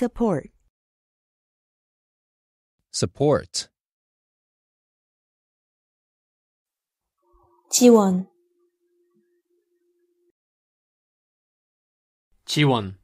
Support. Support. 지원. 지원.